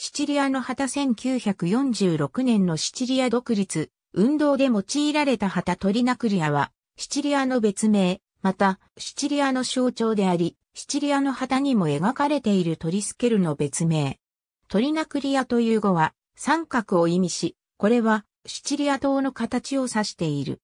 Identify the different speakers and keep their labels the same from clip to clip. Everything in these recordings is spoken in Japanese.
Speaker 1: シチリアの旗1946年のシチリア独立、運動で用いられた旗トリナクリアは、シチリアの別名、また、シチリアの象徴であり、シチリアの旗にも描かれているトリスケルの別名。トリナクリアという語は、三角を意味し、これは、シチリア島の形を指している。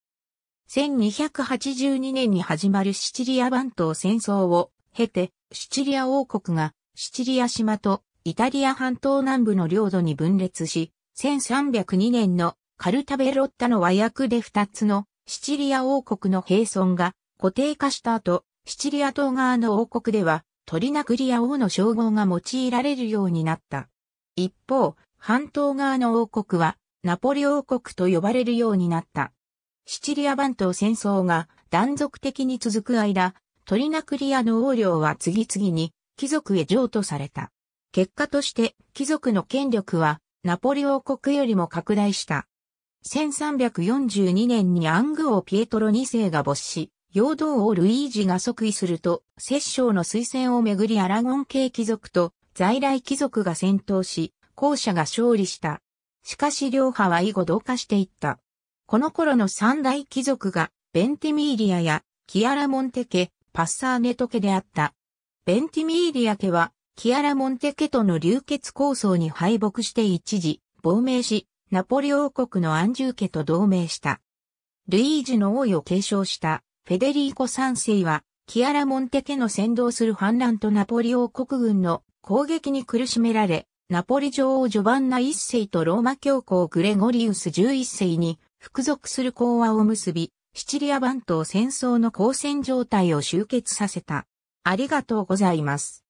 Speaker 1: 1282年に始まるシチリア半島戦争を経て、シチリア王国がシチリア島とイタリア半島南部の領土に分裂し、1302年のカルタベロッタの和訳で2つのシチリア王国の平村が固定化した後、シチリア島側の王国ではトリナクリア王の称号が用いられるようになった。一方、半島側の王国はナポリ王国と呼ばれるようになった。シチリア半島戦争が断続的に続く間、トリナクリアの王領は次々に貴族へ譲渡された。結果として貴族の権力はナポリ王国よりも拡大した。1342年にアング王ピエトロ2世が没し、陽道王ルイージが即位すると、摂政の推薦をめぐりアラゴン系貴族と在来貴族が戦闘し、後者が勝利した。しかし両派は以後同化していった。この頃の三大貴族が、ベンティミーリアや、キアラモンテ家、パッサーネト家であった。ベンティミーリア家は、キアラ・モンテケとの流血構想に敗北して一時、亡命し、ナポリ王国のアンジュー家と同盟した。ルイージの王位を継承したフェデリーコ三世は、キアラ・モンテケの先導する反乱とナポリ王国軍の攻撃に苦しめられ、ナポリ女王ジョバンナ一世とローマ教皇グレゴリウス11世に服属する講和を結び、シチリア版島戦争の交戦状態を終結させた。ありがとうございます。